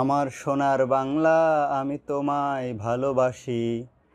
আমার সোনার বাংলা আমি তোমায় ভালোবাসি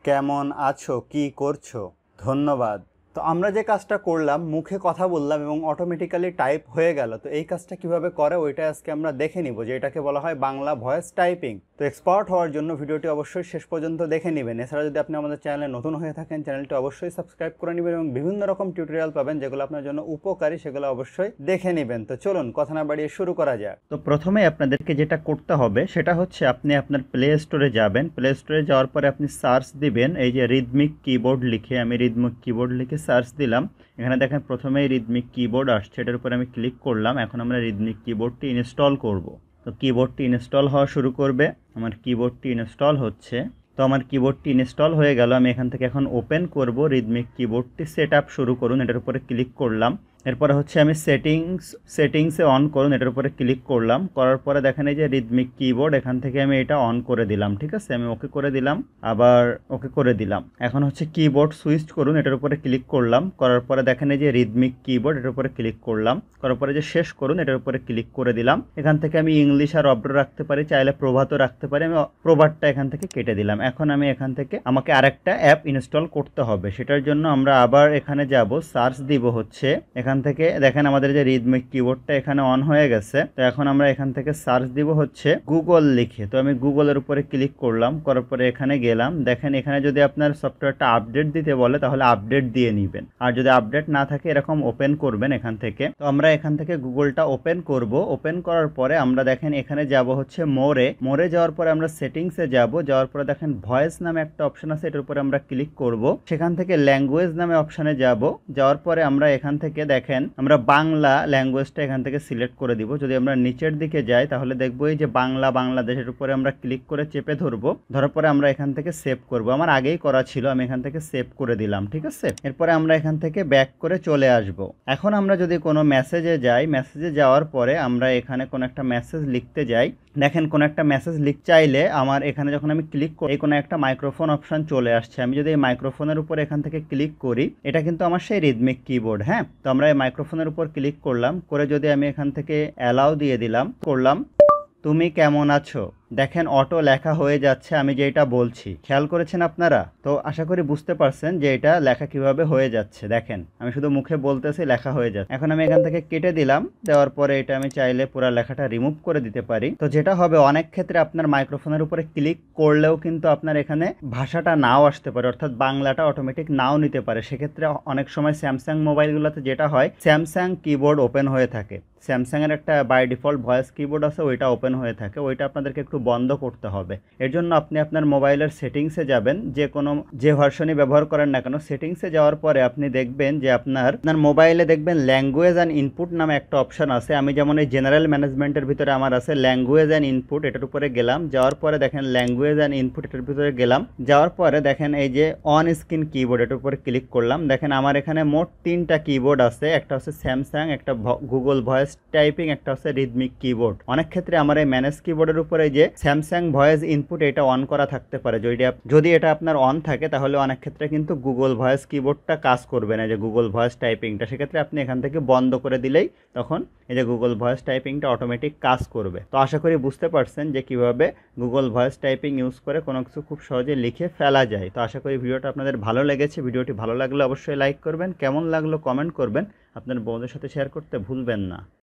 কেমন আছো কি করছো ধন্যবাদ তো আমরা যে কাজটা করলাম মুখে কথা বললাম এবং অটোমেটিক্যালি টাইপ হয়ে গেল তো এই কাজটা কিভাবে করে ওইটা আজকে আমরা দেখে নিব যে এটাকে বলা হয় বাংলা ভয়েস টাইপিং তো এক্সপার্ট হওয়ার জন্য ভিডিওটি অবশ্যই শেষ পর্যন্ত দেখে নেবেন এছাড়া যদি আপনি আমাদের চ্যানেলে নতুন হয়ে থাকেন চ্যানেলটি অবশ্যই সাবস্ক্রাইব করে নেবেন এবং বিভিন্ন রকম টিউটোরিয়াল পাবেন যেগুলো আপনার জন্য উপকারী সেগুলো অবশ্যই দেখে নেবেন তো চলুন কথা না বাড়িয়ে শুরু করা যাক তো প্রথমে আপনাদেরকে যেটা করতে হবে সেটা হচ্ছে আপনি আপনার প্লে স্টোরে যাবেন প্লে স্টোরে যাওয়ার পরে আপনি সার্চ দিবেন এই যে রিদমিক কিবোর্ড লিখে আমি রিদমিক কিবোর্ড লিখে সার্চ দিলাম এখানে দেখেন প্রথমেই রিদমিক কিবোর্ড আসছে এটার উপর আমি ক্লিক করলাম এখন আমরা রিদমিক কিবোর্ডটি ইনস্টল করবো তো কিবোর্ডটি ইনস্টল হওয়া শুরু করবে আমার কিবোর্ডটি ইনস্টল হচ্ছে তো আমার কিবোর্ডটি ইনস্টল হয়ে গেল আমি এখান থেকে এখন ওপেন করব রিদমিক কিবোর্ডটি সেট শুরু করুন এটার উপরে ক্লিক করলাম এরপরে হচ্ছে আমি সেটিংস সেটিংসে অন করুন এটার উপরে ক্লিক করলাম করার পরে দেখেন এই যে রিদমিক কিবোর্ড এখান থেকে আমি এটা অন করে দিলাম ঠিক আছে আমি ওকে করে দিলাম আবার ওকে করে দিলাম এখন হচ্ছে কিবোর্ড সুইচ করুন এটার উপরে ক্লিক করলাম করার পরে দেখেন এই যে রিদমিক কিবোর্ড এটার উপরে ক্লিক করলাম করার পরে যে শেষ করুন এটার উপরে ক্লিক করে দিলাম এখান থেকে আমি ইংলিশ আর অব্র রাখতে পারি চাইলে প্রভাতও রাখতে পারি আমি প্রভাতটা এখান থেকে কেটে দিলাম এখন আমি এখান থেকে আমাকে আরেকটা অ্যাপ ইনস্টল করতে হবে সেটার জন্য আমরা আবার এখানে যাব সার্চ দিব হচ্ছে এখান এখান থেকে দেখেন আমাদের যে রিদমিক কিবোর্ডটা এখানে অন হয়ে গেছে তো এখন আমরা এখান থেকে সার্চ দিব হচ্ছে গুগল লিখে তো আমি গুগলের উপরে ক্লিক করলাম করার পরে এখানে গেলাম দেখেন এখানে যদি আপনার সফটওয়্যারটা আপডেট দিতে বলে তাহলে আপডেট দিয়ে নিবেন আর যদি আপডেট না থাকে এরকম ওপেন করবেন এখান থেকে তো আমরা এখান থেকে গুগলটা ওপেন করব ওপেন করার পরে আমরা দেখেন এখানে যাব হচ্ছে মোরে মোরে যাওয়ার পরে আমরা সেটিংসে যাব যাওয়ার পরে দেখেন ভয়েস নামে একটা অপশন আছে এটার উপরে আমরা ক্লিক করব সেখান থেকে ল্যাঙ্গুয়েজ নামে অপশানে যাব যাওয়ার পরে আমরা এখান থেকে দেখ দেখেন আমরা বাংলা ল্যাঙ্গুয়েজটা এখান থেকে সিলেক্ট করে দিব যদি আমরা নিচের দিকে যাই তাহলে দেখবো এই যে বাংলা বাংলাদেশের উপরে আমরা ক্লিক করে চেপে ধরবো ধরার পরে আমরা এখান থেকে সেভ করব আমার আগেই করা ছিল আমি এখান থেকে সেভ করে দিলাম ঠিক আছে এরপরে আমরা এখান থেকে ব্যাক করে চলে আসব এখন আমরা যদি কোনো মেসেজে যাই মেসেজে যাওয়ার পরে আমরা এখানে কোনো একটা মেসেজ লিখতে যাই দেখেন কোনো একটা মেসেজ লিখ চাইলে আমার এখানে যখন আমি ক্লিক করি কোনো একটা মাইক্রোফোন অপশান চলে আসছে আমি যদি এই মাইক্রোফোনের উপর এখান থেকে ক্লিক করি এটা কিন্তু আমার সেই রিদমিক কিবোর্ড হ্যাঁ তো আমরা পুনরায় মাইক্রোফোনের উপর ক্লিক করলাম করে যদি আমি এখান থেকে অ্যালাউ দিয়ে দিলাম করলাম তুমি কেমন আছো দেখেন অটো লেখা হয়ে যাচ্ছে আমি যেটা বলছি খেয়াল করেছেন আপনারা তো আশা করি বুঝতে পারছেন যে এটা লেখা কিভাবে হয়ে যাচ্ছে দেখেন আমি শুধু মুখে বলতেছি লেখা হয়ে যাচ্ছে এখন আমি এখান থেকে কেটে দিলাম দেওয়ার পরে এটা আমি চাইলে পুরো লেখাটা রিমুভ করে দিতে পারি তো যেটা হবে অনেক ক্ষেত্রে আপনার মাইক্রোফোনের উপরে ক্লিক করলেও কিন্তু আপনার এখানে ভাষাটা নাও আসতে পারে অর্থাৎ বাংলাটা অটোমেটিক নাও নিতে পারে সেক্ষেত্রে অনেক সময় স্যামসাং মোবাইলগুলোতে যেটা হয় স্যামসাং কিবোর্ড ওপেন হয়ে থাকে স্যামসাংয়ের একটা বাই ডিফল্ট ভয়েস কিবোর্ড আছে ওইটা ওপেন হয়ে থাকে ওইটা আপনাদেরকে একটু বন্ধ করতে হবে এর জন্য আপনি আপনার মোবাইলের সেটিংসে যাবেন যে কোনো যে ভার্সনই ব্যবহার করেন না কেন সেটিংসে যাওয়ার পরে আপনি দেখবেন যে আপনার আপনার মোবাইলে দেখবেন ল্যাঙ্গুয়েজ অ্যান্ড ইনপুট নামে একটা অপশন আছে আমি যেমন এই জেনারেল ম্যানেজমেন্টের ভিতরে আমার আছে ল্যাঙ্গুয়েজ অ্যান্ড ইনপুট এটার উপরে গেলাম যাওয়ার পরে দেখেন ল্যাঙ্গুয়েজ অ্যান্ড ইনপুট এটার ভিতরে গেলাম যাওয়ার পরে দেখেন এই যে অন স্ক্রিন কিবোর্ড এটার উপরে ক্লিক করলাম দেখেন আমার এখানে মোট তিনটা কিবোর্ড আছে একটা হচ্ছে স্যামসাং একটা গুগল ভয়েস টাইপিং একটা হচ্ছে রিদমিক কিবোর্ড অনেক ক্ষেত্রে আমার এই ম্যানেজ কিবোর্ডের উপরে যে স্যামসাং ভয়েস ইনপুট এটা অন করা থাকতে পারে যদি যদি এটা আপনার অন থাকে তাহলে অনেক ক্ষেত্রে কিন্তু গুগল ভয়েস কিবোর্ডটা কাজ করবে না যে গুগল ভয়েস টাইপিংটা সেক্ষেত্রে আপনি এখান থেকে বন্ধ করে দিলেই তখন এই যে গুগল ভয়েস টাইপিংটা অটোমেটিক কাজ করবে তো আশা করি বুঝতে পারছেন যে কিভাবে গুগল ভয়েস টাইপিং ইউজ করে কোনো কিছু খুব সহজে লিখে ফেলা যায় তো আশা করি ভিডিওটা আপনাদের ভালো লেগেছে ভিডিওটি ভালো লাগলে অবশ্যই লাইক করবেন কেমন লাগলো কমেন্ট করবেন আপনার বন্ধুদের সাথে শেয়ার করতে ভুলবেন না